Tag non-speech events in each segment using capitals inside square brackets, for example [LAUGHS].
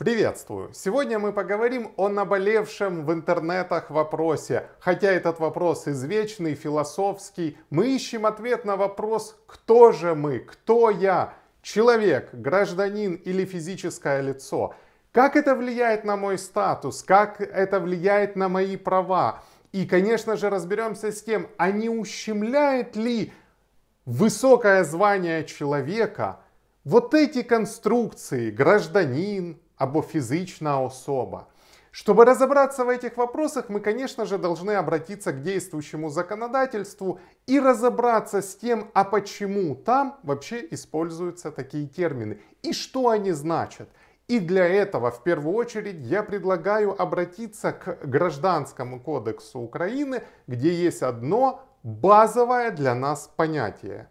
Приветствую! Сегодня мы поговорим о наболевшем в интернетах вопросе. Хотя этот вопрос извечный, философский, мы ищем ответ на вопрос «Кто же мы? Кто я? Человек, гражданин или физическое лицо?» Как это влияет на мой статус? Как это влияет на мои права? И, конечно же, разберемся с тем, а не ущемляет ли высокое звание человека вот эти конструкции, гражданин, або физична особа. Чтобы разобраться в этих вопросах, мы, конечно же, должны обратиться к действующему законодательству и разобраться с тем, а почему там вообще используются такие термины и что они значат. И для этого, в первую очередь, я предлагаю обратиться к Гражданскому кодексу Украины, где есть одно базовое для нас понятие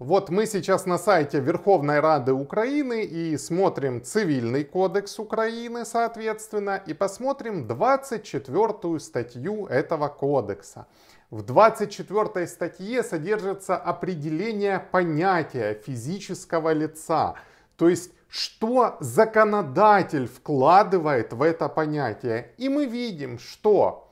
вот мы сейчас на сайте Верховной Рады Украины и смотрим Цивильный кодекс Украины, соответственно, и посмотрим 24 статью этого кодекса. В 24 статье содержится определение понятия физического лица, то есть что законодатель вкладывает в это понятие. И мы видим, что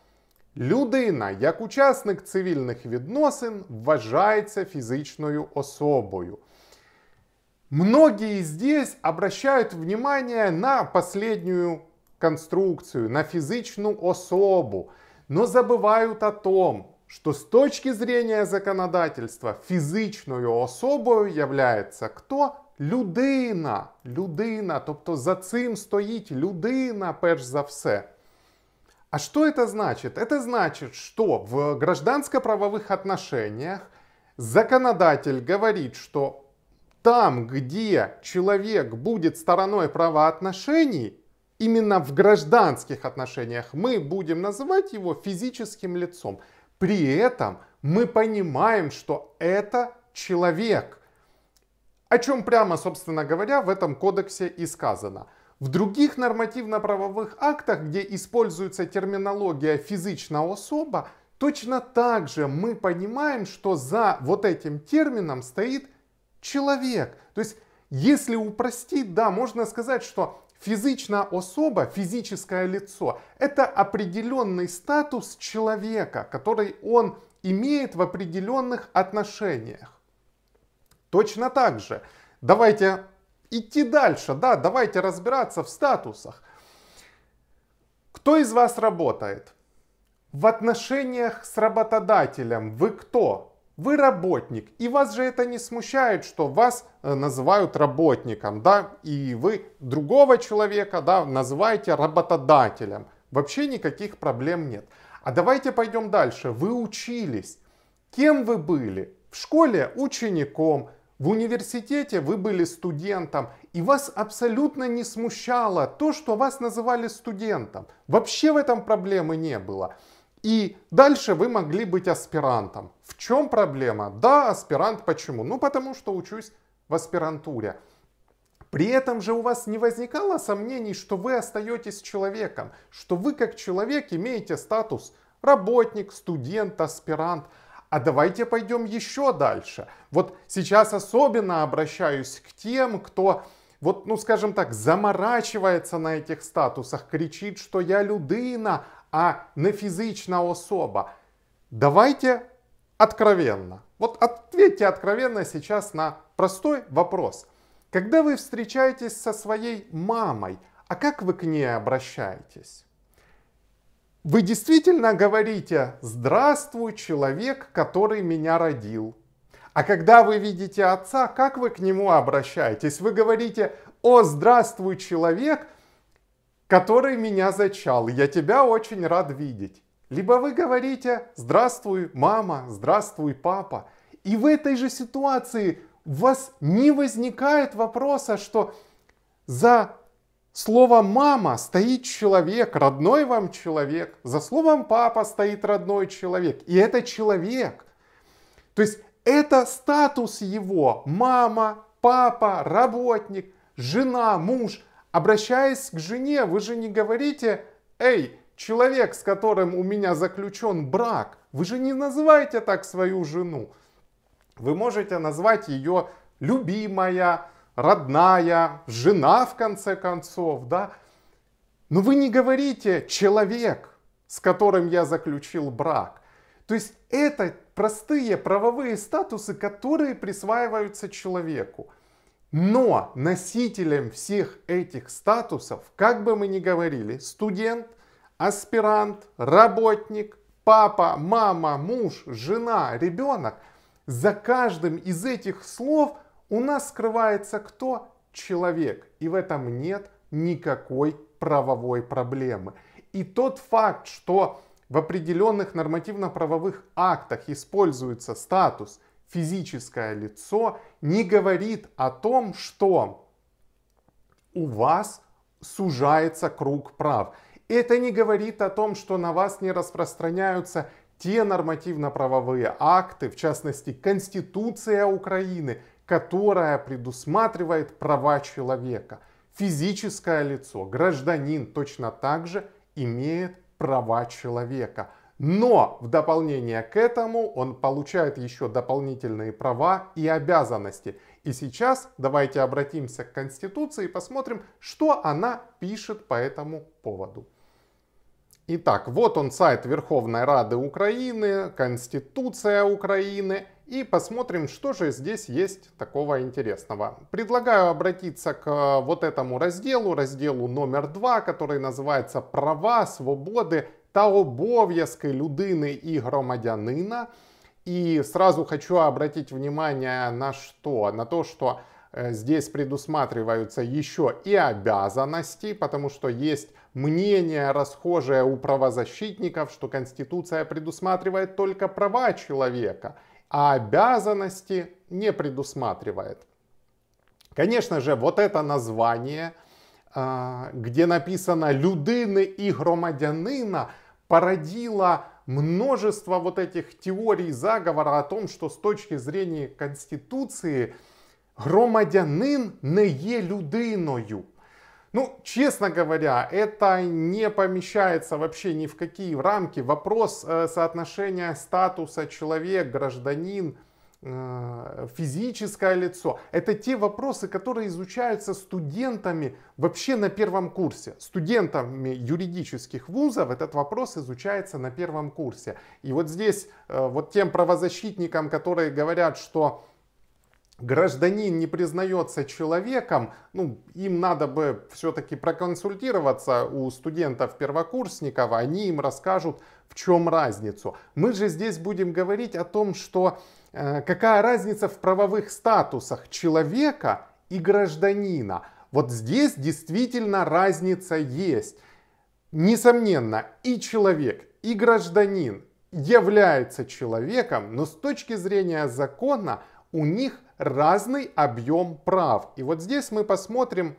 Людина як учасник цивільних відносин вважається фізичною особою. Многие здесь обращают внимание на последнюю конструкцию, на физичную особу, но забывают о том, что с точки зрения законодательства фізичною особою является кто? Людина. Людина. Тобто за цим стоит людина, перш за все. А что это значит? Это значит, что в гражданско-правовых отношениях законодатель говорит, что там, где человек будет стороной правоотношений, именно в гражданских отношениях мы будем называть его физическим лицом. При этом мы понимаем, что это человек. О чем прямо, собственно говоря, в этом кодексе и сказано – в других нормативно-правовых актах, где используется терминология «физична особа», точно так же мы понимаем, что за вот этим термином стоит человек. То есть, если упростить, да, можно сказать, что Физичная особа, физическое лицо, это определенный статус человека, который он имеет в определенных отношениях. Точно так же, давайте идти дальше, да, давайте разбираться в статусах. Кто из вас работает? В отношениях с работодателем вы кто? Вы работник, и вас же это не смущает, что вас э, называют работником, да, и вы другого человека, да, называете работодателем. Вообще никаких проблем нет. А давайте пойдем дальше. Вы учились. Кем вы были? В школе учеником, в университете вы были студентом, и вас абсолютно не смущало то, что вас называли студентом. Вообще в этом проблемы не было. И дальше вы могли быть аспирантом. В чем проблема? Да, аспирант почему? Ну, потому что учусь в аспирантуре. При этом же у вас не возникало сомнений, что вы остаетесь человеком, что вы как человек имеете статус работник, студент, аспирант – а давайте пойдем еще дальше. Вот сейчас особенно обращаюсь к тем, кто вот, ну скажем так, заморачивается на этих статусах, кричит, что я людина, а не физична особа. Давайте откровенно. Вот ответьте откровенно сейчас на простой вопрос. Когда вы встречаетесь со своей мамой, а как вы к ней обращаетесь? Вы действительно говорите «Здравствуй, человек, который меня родил». А когда вы видите отца, как вы к нему обращаетесь? Вы говорите «О, здравствуй, человек, который меня зачал, я тебя очень рад видеть». Либо вы говорите «Здравствуй, мама», «Здравствуй, папа». И в этой же ситуации у вас не возникает вопроса, что за Слово «мама» стоит человек, родной вам человек. За словом «папа» стоит родной человек. И это человек. То есть это статус его. Мама, папа, работник, жена, муж. Обращаясь к жене, вы же не говорите «Эй, человек, с которым у меня заключен брак». Вы же не называете так свою жену. Вы можете назвать ее любимая, родная, жена в конце концов, да. Но вы не говорите «человек», с которым я заключил брак. То есть это простые правовые статусы, которые присваиваются человеку. Но носителем всех этих статусов, как бы мы ни говорили, студент, аспирант, работник, папа, мама, муж, жена, ребенок, за каждым из этих слов – у нас скрывается кто? Человек. И в этом нет никакой правовой проблемы. И тот факт, что в определенных нормативно-правовых актах используется статус физическое лицо, не говорит о том, что у вас сужается круг прав. Это не говорит о том, что на вас не распространяются те нормативно-правовые акты, в частности Конституция Украины, которая предусматривает права человека. Физическое лицо, гражданин точно так же имеет права человека. Но в дополнение к этому он получает еще дополнительные права и обязанности. И сейчас давайте обратимся к Конституции и посмотрим, что она пишет по этому поводу. Итак, вот он сайт Верховной Рады Украины, Конституция Украины и посмотрим, что же здесь есть такого интересного. Предлагаю обратиться к э, вот этому разделу, разделу номер два, который называется Права, свободы, та обов'язки людини і громадянина. И сразу хочу обратить внимание на что? На то, что э, здесь предусматриваются еще и обязанности, потому что есть мнение расхожее у правозащитников, что Конституция предусматривает только права человека – а обязанности не предусматривает. Конечно же, вот это название, а, где написано «людины и громадянина», породило множество вот этих теорий заговора о том, что с точки зрения Конституции громадянин не е людиною. Ну, честно говоря, это не помещается вообще ни в какие рамки. Вопрос э, соотношения статуса человек, гражданин, э, физическое лицо. Это те вопросы, которые изучаются студентами вообще на первом курсе. Студентами юридических вузов этот вопрос изучается на первом курсе. И вот здесь э, вот тем правозащитникам, которые говорят, что гражданин не признается человеком, ну, им надо бы все-таки проконсультироваться у студентов-первокурсников, они им расскажут, в чем разницу. Мы же здесь будем говорить о том, что э, какая разница в правовых статусах человека и гражданина. Вот здесь действительно разница есть. Несомненно, и человек, и гражданин является человеком, но с точки зрения закона у них разный объем прав. И вот здесь мы посмотрим,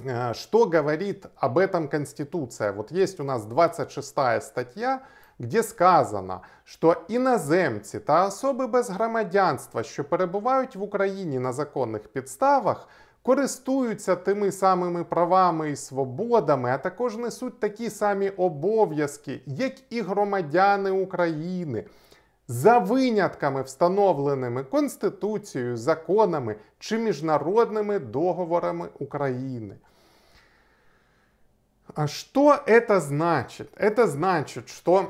э, что говорит об этом Конституция. Вот есть у нас 26 статья, Де сказано, що іноземці та особи без громадянства, що перебувають в Україні на законних підставах, користуються тими самими правами і свободами, а також несуть такі самі обов'язки, як і громадяни України. за винятками, встановленими Конституцією, законами чи міжнародними договорами України. А что это значит? Это значит, что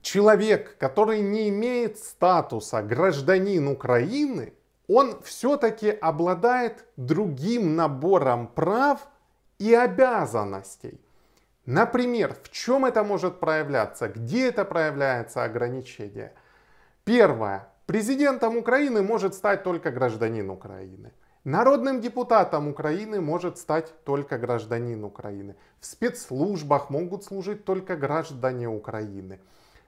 человек, который не имеет статуса гражданин Украины, он все-таки обладает другим набором прав и обязанностей. Например, в чем это может проявляться, где это проявляется ограничение? Первое. Президентом Украины может стать только гражданин Украины. Народным депутатом Украины может стать только гражданин Украины. В спецслужбах могут служить только граждане Украины.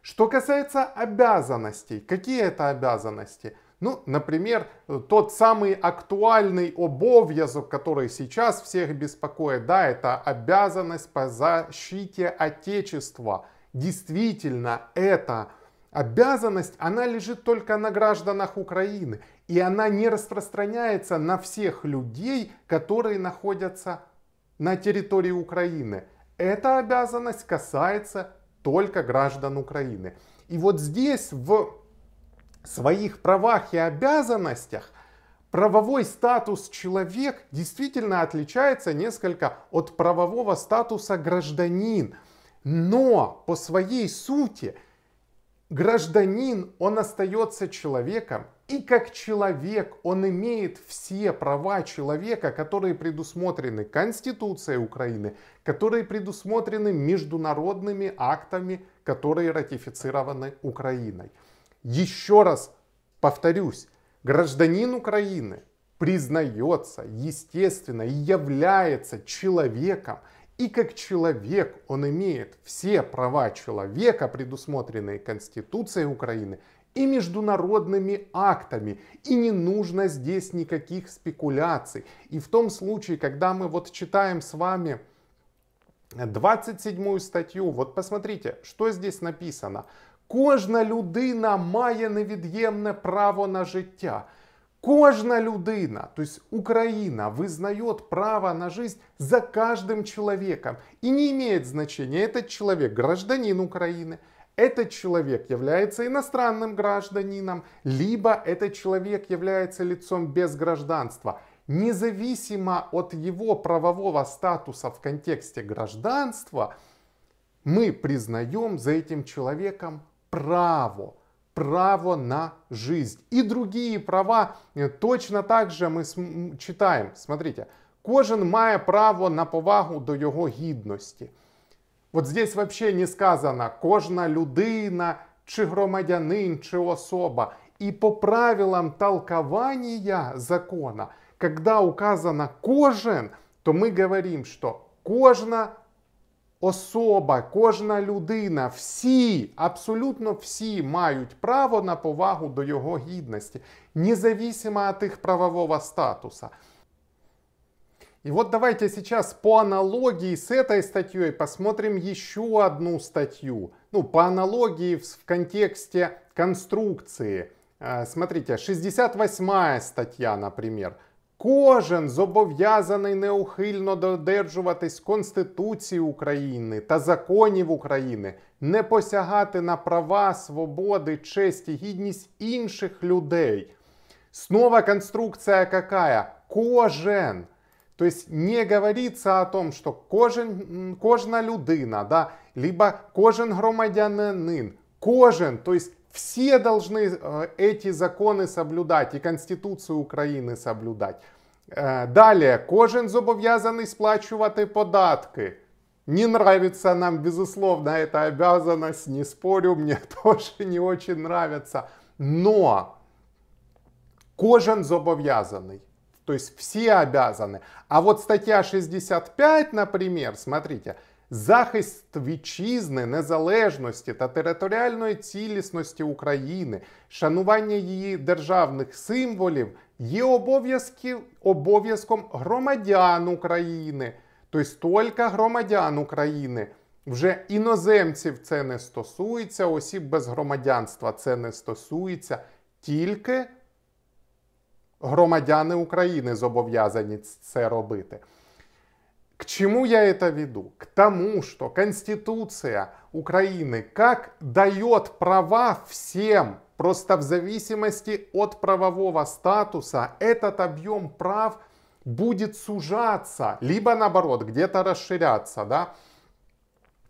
Что касается обязанностей, какие это обязанности – ну, например, э, тот самый актуальный обов'язок, который сейчас всех беспокоит, да, это обязанность по защите Отечества. Действительно, эта обязанность, она лежит только на гражданах Украины. И она не распространяется на всех людей, которые находятся на территории Украины. Эта обязанность касается только граждан Украины. И вот здесь в своих правах и обязанностях правовой статус человек действительно отличается несколько от правового статуса гражданин. Но по своей сути гражданин, он остается человеком, и как человек он имеет все права человека, которые предусмотрены Конституцией Украины, которые предусмотрены международными актами, которые ратифицированы Украиной. Еще раз повторюсь, гражданин Украины признается, естественно, и является человеком, и как человек он имеет все права человека, предусмотренные Конституцией Украины и международными актами. И не нужно здесь никаких спекуляций. И в том случае, когда мы вот читаем с вами 27 статью, вот посмотрите, что здесь написано. Кожна людина має невід'ємне право на життя. Кожна людина, то есть Украина, вызнает право на жизнь за каждым человеком. И не имеет значения, этот человек гражданин Украины, этот человек является иностранным гражданином, либо этот человек является лицом без гражданства. Независимо от его правового статуса в контексте гражданства, мы признаем за этим человеком право, право на жизнь. И другие права э, точно так же мы читаем. Смотрите, кожен має право на повагу до його гідності. Вот здесь вообще не сказано кожна людина, чи громадянин, чи особа. И по правилам толкования закона, когда указано кожен, то мы говорим, что кожна особа, кожна людина, всі, абсолютно всі мають право на повагу до його гідності, независимо от их правового статуса. И вот давайте сейчас по аналогии с этой статьей посмотрим еще одну статью. Ну, по аналогии в, в контексте конструкции. Э, смотрите, 68 статья, например – Кожен зобов'язаний неухильно додержуватись Конституції України та законів України, не посягати на права, свободи, честь і гідність інших людей. Снова конструкція какая? Кожен. Тобто, не говориться о том, що кожен, кожна людина, да, либо кожен громадянин, кожен, то тобто Все должны э, эти законы соблюдать и Конституцию Украины соблюдать. Э, далее, кожен зобов'язаний сплачувати податки. Не нравится нам, безусловно, эта обязанность, не спорю, мне [LAUGHS] тоже не очень нравится. Но кожен зобов'язаний. То есть все обязаны. А вот статья 65, например, смотрите, захист вітчизни, незалежності та територіальної цілісності України, шанування її державних символів є обов'язком громадян України, тобто тільки громадян України. Вже іноземців це не стосується, осіб без громадянства це не стосується, тільки громадяни України зобов'язані це робити. К чему я это веду? К тому, что Конституция Украины как дает права всем, просто в зависимости от правового статуса, этот объем прав будет сужаться, либо наоборот, где-то расширяться. Да?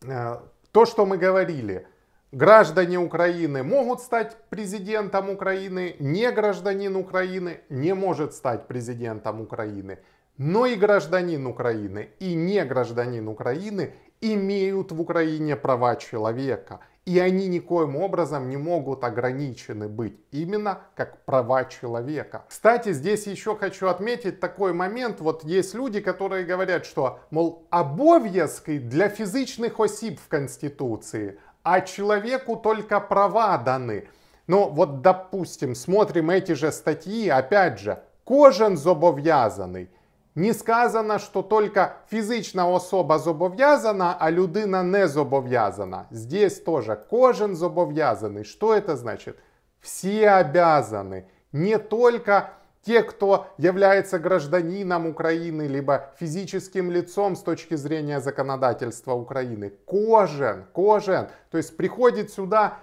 Э, то, что мы говорили, граждане Украины могут стать президентом Украины, не гражданин Украины не может стать президентом Украины но и гражданин Украины, и не гражданин Украины имеют в Украине права человека. И они никоим образом не могут ограничены быть именно как права человека. Кстати, здесь еще хочу отметить такой момент. Вот есть люди, которые говорят, что, мол, обовязки для физичных осіб в Конституции, а человеку только права даны. Но вот, допустим, смотрим эти же статьи, опять же, кожен зобов'язаний – Ні сказано, что только фізична особа зобов'язана, а людина не зобов'язана. Здесь теж кожен зобов'язаний. Що це значить? Всі обязаны. Не только те, кто является гражданином Украины, либо физическим лицом с точки зрения законодательства Украины. Кожен, кожен. То есть приходит сюда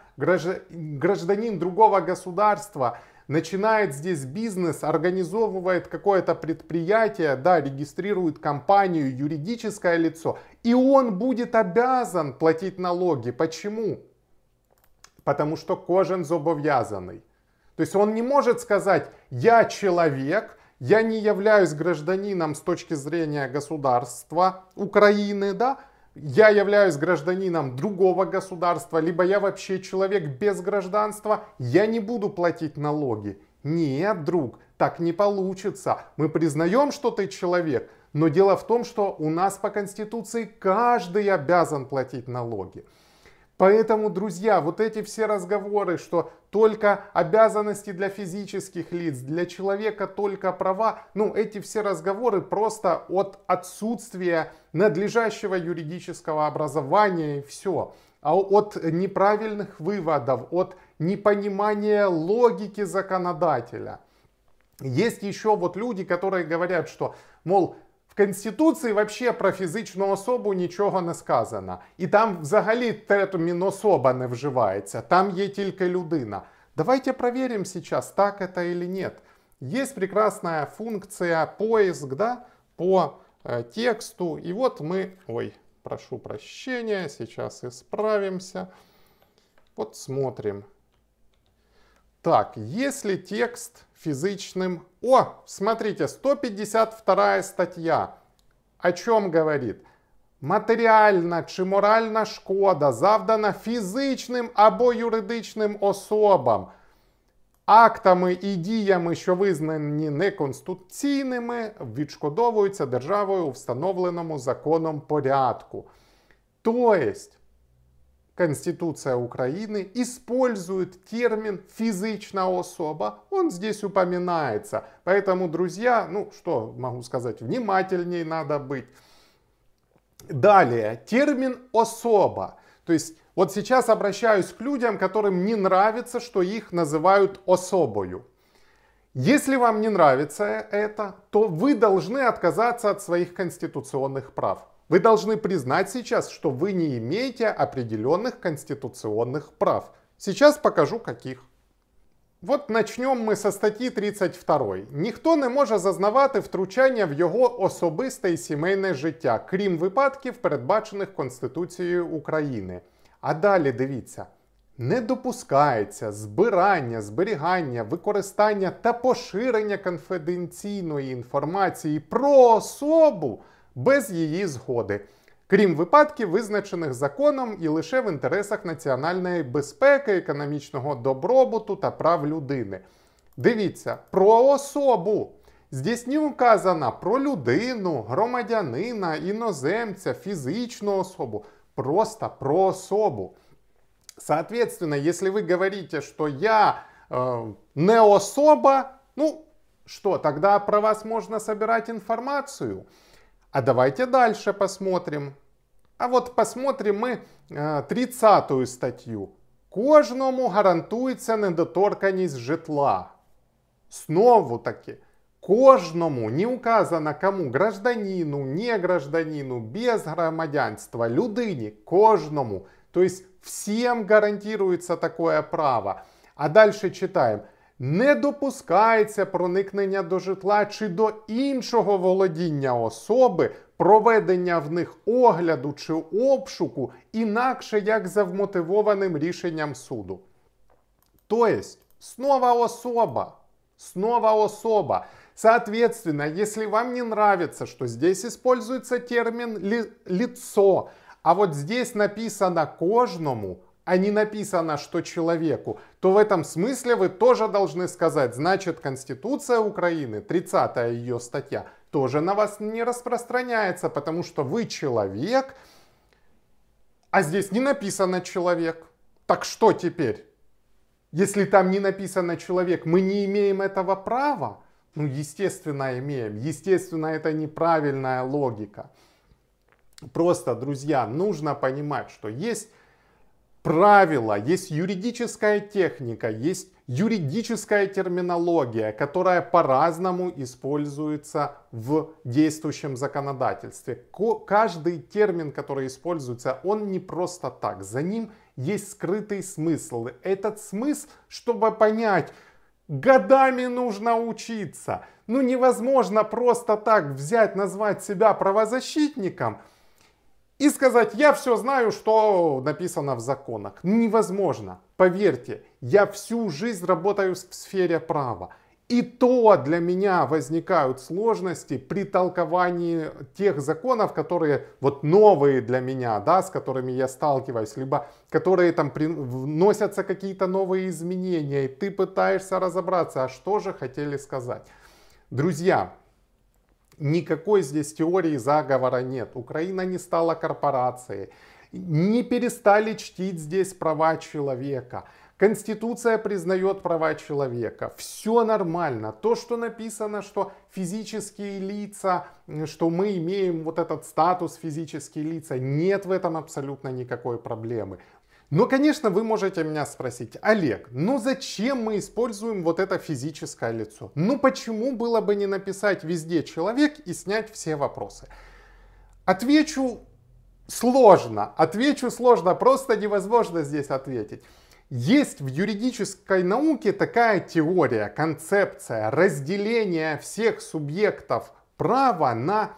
гражданин другого государства, начинает здесь бизнес, организовывает какое-то предприятие, да, регистрирует компанию, юридическое лицо, и он будет обязан платить налоги. Почему? Потому что кожен зобовязанный. То есть он не может сказать, я человек, я не являюсь гражданином с точки зрения государства Украины, да, я являюсь гражданином другого государства, либо я вообще человек без гражданства, я не буду платить налоги. Нет, друг, так не получится. Мы признаем, что ты человек, но дело в том, что у нас по Конституции каждый обязан платить налоги. Поэтому, друзья, вот эти все разговоры, что только обязанности для физических лиц, для человека только права, ну, эти все разговоры просто от отсутствия надлежащего юридического образования и все. А от неправильных выводов, от непонимания логики законодателя – есть еще вот люди, которые говорят, что, мол, Конституції вообще про фізичну особу нічого не сказано. І там взагалі термін особа не вживається, там є тільки людина. Давайте проверим сейчас, так это или нет. Есть прекрасная функция поиск да, по э, тексту. И вот мы, ой, прошу прощения, сейчас исправимся. Вот смотрим. Так, если текст физичным... О, смотрите, 152 статья. О чем говорит? Матеріальна чи моральна шкода завдана фізичним або юридичним особам, актами і діями, що визнані неконституційними, відшкодовуються державою у встановленому законом порядку. Тобто, Конституция Украины использует термин «фізична особа». Он здесь упоминается. Поэтому, друзья, ну что могу сказать, внимательней надо быть. Далее, термин «особа». То есть вот сейчас обращаюсь к людям, которым не нравится, что их называют особою. Если вам не нравится э, это, то вы должны отказаться от своих конституционных прав. Вы должны признать сейчас, что вы не имеете определенных конституционных прав. Сейчас покажу каких. От начнемо ми со статті 32. Ніхто не може зазнавати втручання в його особисте і сімейне життя, крім випадків, передбачених Конституцією України. А далі дивіться: не допускається збирання, зберігання, використання та поширення конфіденційної інформації про особу без її згоди. Крім випадків, визначених законом і лише в інтересах національної безпеки, економічного добробуту та прав людини. Дивіться, про особу. Здійснів указано про людину, громадянина, іноземця, фізичну особу, просто про особу. Соответственно, якщо ви говорите, що я э, не особа, ну що, тогда про вас можна собирать інформацію. А давайте дальше посмотрим. А вот посмотрим ми 30 статтю. Кожному гарантується недоторканість житла. Снову таки, кожному не указано кому гражданину, не гражданину, без громадянства, людині, кожному. есть всем гарантируется такое право. А дальше читаем. не допускається проникнення до житла чи до іншого володіння особи, проведення в них огляду чи обшуку, інакше як за вмотивованим рішенням суду. Тобто, снова особа. Снова особа. Соответственно, если вам не нравится, что здесь используется термин ли, лицо, а вот здесь написано кожному, а не написано, что человеку, то в этом смысле вы тоже должны сказать, значит, Конституция Украины, 30 ее статья, тоже на вас не распространяется, потому что вы человек, а здесь не написано человек. Так что теперь? Если там не написано человек, мы не имеем этого права? Ну, естественно, имеем. Естественно, это неправильная логика. Просто, друзья, нужно понимать, что есть правила, есть юридическая техника, есть юридическая терминология, которая по-разному используется в действующем законодательстве. Каждый термин, который используется, он не просто так. За ним есть скрытый смысл. Этот смысл, чтобы понять, Годами нужно учиться. Ну невозможно просто так взять, назвать себя правозащитником – и сказать, я все знаю, что написано в законах. Невозможно. Поверьте, я всю жизнь работаю в сфере права. И то для меня возникают сложности при толковании тех законов, которые вот новые для меня, да, с которыми я сталкиваюсь, либо которые там вносятся какие-то новые изменения, и ты пытаешься разобраться, а что же хотели сказать. Друзья, Никакой здесь теории заговора нет. Украина не стала корпорацией. Не перестали чтить здесь права человека. Конституция признает права человека. Все нормально. То, что написано, что физические лица, что мы имеем вот этот статус физические лица, нет в этом абсолютно никакой проблемы. Но, ну, конечно, вы можете меня спросить, Олег, ну зачем мы используем вот это физическое лицо? Ну почему было бы не написать везде человек и снять все вопросы? Отвечу сложно, отвечу сложно, просто невозможно здесь ответить. Есть в юридической науке такая теория, концепция разделения всех субъектов права на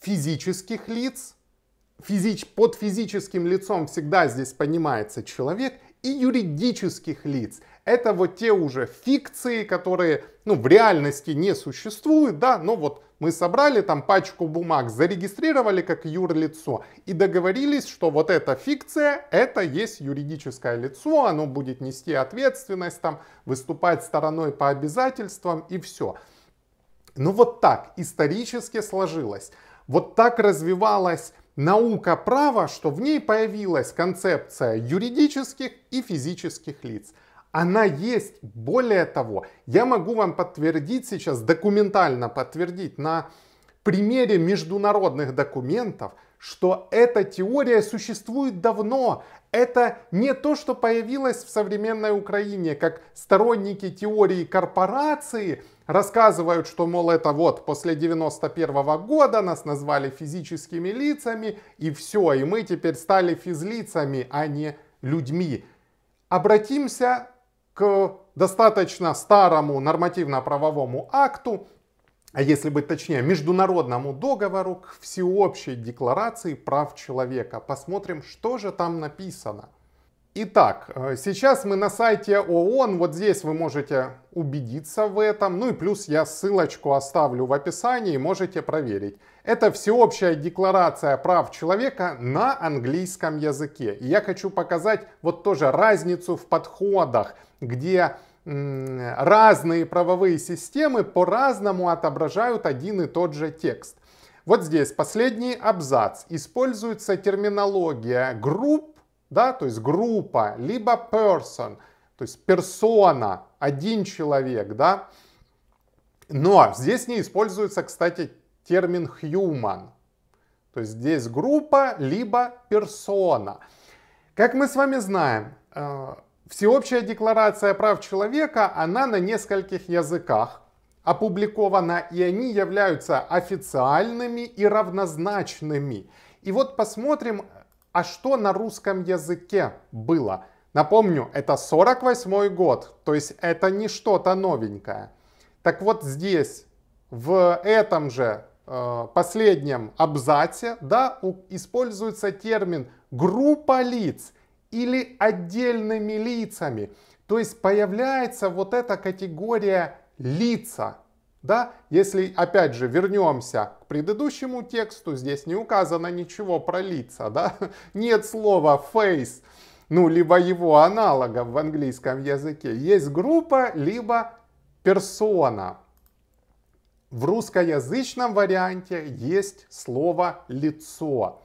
физических лиц – физич, под физическим лицом всегда здесь понимается человек, и юридических лиц. Это вот те уже фикции, которые ну, в реальности не существуют, да, но вот мы собрали там пачку бумаг, зарегистрировали как юрлицо и договорились, что вот эта фикция, это есть юридическое лицо, оно будет нести ответственность, там, выступать стороной по обязательствам и все. Ну вот так исторически сложилось. Вот так развивалась наука права, что в ней появилась концепция юридических и физических лиц. Она есть. Более того, я могу вам подтвердить сейчас, документально подтвердить на примере международных документов, что эта теория существует давно. Это не то, что появилось в современной Украине, как сторонники теории корпорации – рассказывают, что, мол, это вот после 91 года нас назвали физическими лицами, и все, и мы теперь стали физлицами, а не людьми. Обратимся к достаточно старому нормативно-правовому акту, а если быть точнее, международному договору к всеобщей декларации прав человека. Посмотрим, что же там написано. Итак, э, сейчас мы на сайте ООН, вот здесь вы можете убедиться в этом, ну и плюс я ссылочку оставлю в описании, можете проверить. Это всеобщая декларация прав человека на английском языке. И я хочу показать вот тоже разницу в подходах, где разные правовые системы по-разному отображают один и тот же текст. Вот здесь последний абзац. Используется терминология групп да, то есть группа, либо person, то есть персона, один человек, да. Но ну, а здесь не используется, кстати, термин human. То есть здесь группа, либо персона. Как мы с вами знаем, э, Всеобщая декларация прав человека, она на нескольких языках опубликована, и они являются официальными и равнозначными. И вот посмотрим, а что на русском языке было? Напомню, это 48 год, то есть это не что-то новенькое. Так вот здесь, в этом же э, последнем абзаце, да, у, используется термин «группа лиц» или «отдельными лицами». То есть появляется вот эта категория «лица», да, если опять же вернемся к предыдущему тексту, здесь не указано ничего про лица, да, [LAUGHS] нет слова face, ну, либо его аналога в английском языке. Есть группа, либо персона. В русскоязычном варианте есть слово лицо.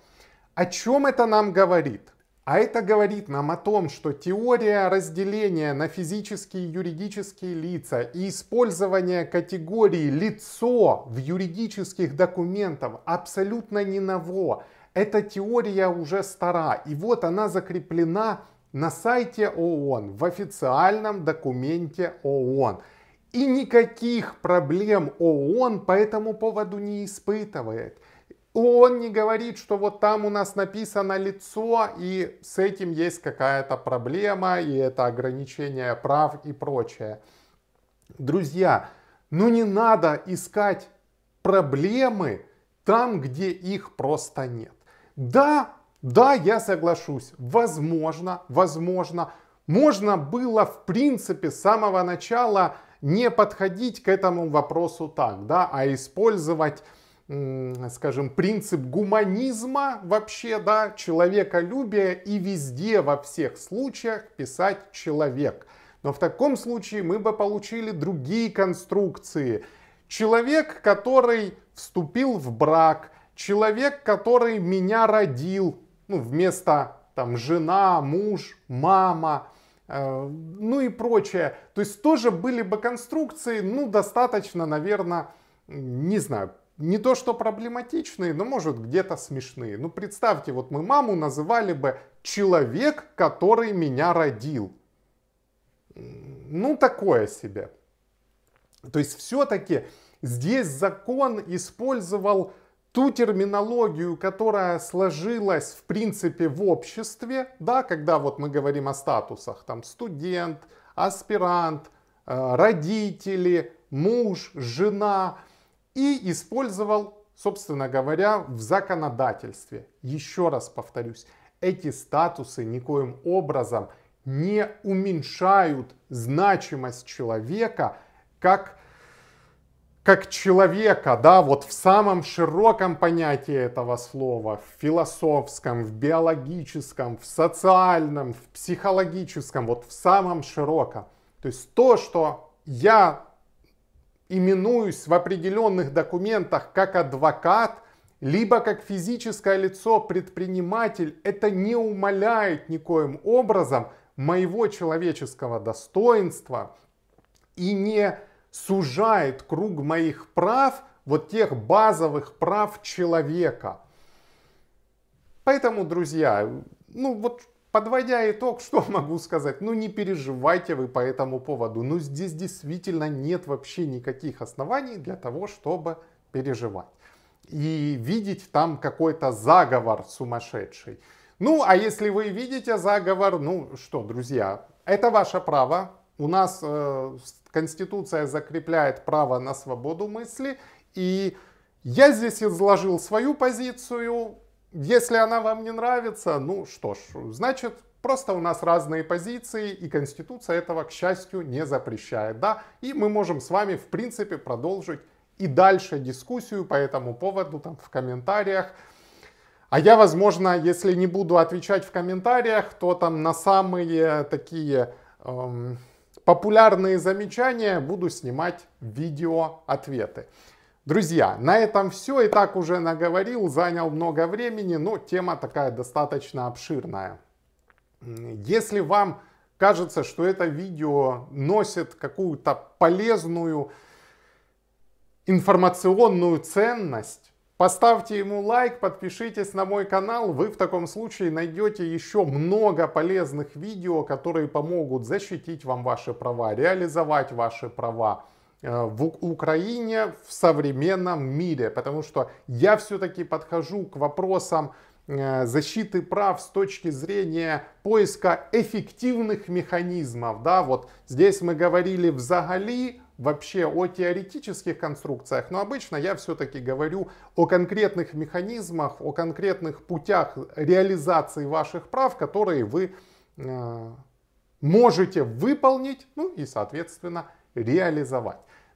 О чем это нам говорит? А это говорит нам о том, что теория разделения на физические и юридические лица и использование категории «лицо» в юридических документах абсолютно не ново. Эта теория уже стара, и вот она закреплена на сайте ООН, в официальном документе ООН. И никаких проблем ООН по этому поводу не испытывает. Он не говорит, что вот там у нас написано лицо, и с этим есть какая-то проблема, и это ограничение прав и прочее. Друзья, ну не надо искать проблемы там, где их просто нет. Да, да, я соглашусь. Возможно, возможно, можно было в принципе с самого начала не подходить к этому вопросу так, да, а использовать скажем, принцип гуманизма вообще, да, человеколюбия и везде во всех случаях писать «человек». Но в таком случае мы бы получили другие конструкции. Человек, который вступил в брак, человек, который меня родил, ну, вместо там жена, муж, мама, э, ну и прочее. То есть тоже были бы конструкции, ну, достаточно, наверное, не знаю, не то что проблематичные, но может где-то смешные. Ну представьте, вот мы маму называли бы человек, который меня родил. Ну такое себе. То есть все-таки здесь закон использовал ту терминологию, которая сложилась в принципе в обществе, да, когда вот мы говорим о статусах, там студент, аспирант, э, родители, муж, жена, и использовал, собственно говоря, в законодательстве. Еще раз повторюсь, эти статусы никоим образом не уменьшают значимость человека как, как человека, да, вот в самом широком понятии этого слова, в философском, в биологическом, в социальном, в психологическом, вот в самом широком. То есть то, что я именуюсь в определенных документах как адвокат, либо как физическое лицо предприниматель, это не умаляет никоим образом моего человеческого достоинства и не сужает круг моих прав, вот тех базовых прав человека. Поэтому, друзья, ну вот Подводя итог, [LAUGHS] что могу сказать? Ну не переживайте вы по этому поводу. Но ну, здесь действительно нет вообще никаких оснований для того, чтобы переживать. И видеть там какой-то заговор сумасшедший. Ну а если вы видите заговор, ну что, друзья, это ваше право. У нас э, Конституция закрепляет право на свободу мысли. И я здесь изложил свою позицию если она вам не нравится, ну что ж, значит, просто у нас разные позиции, и Конституция этого, к счастью, не запрещает, да? И мы можем с вами, в принципе, продолжить и дальше дискуссию по этому поводу там в комментариях. А я, возможно, если не буду отвечать в комментариях, то там на самые такие эм, популярные замечания буду снимать видео-ответы. Друзья, на этом все. И так уже наговорил, занял много времени, но тема такая достаточно обширная. Если вам кажется, что это видео носит какую-то полезную информационную ценность, Поставьте ему лайк, подпишитесь на мой канал. Вы в таком случае найдете еще много полезных видео, которые помогут защитить вам ваши права, реализовать ваши права, Э, в Украине в современном мире, потому что я все-таки подхожу к вопросам э, защиты прав с точки зрения поиска эффективных механизмов, да, вот здесь мы говорили взагали вообще о теоретических конструкциях, но обычно я все-таки говорю о конкретных механизмах, о конкретных путях реализации ваших прав, которые вы э, можете выполнить, ну и, соответственно, реализовать.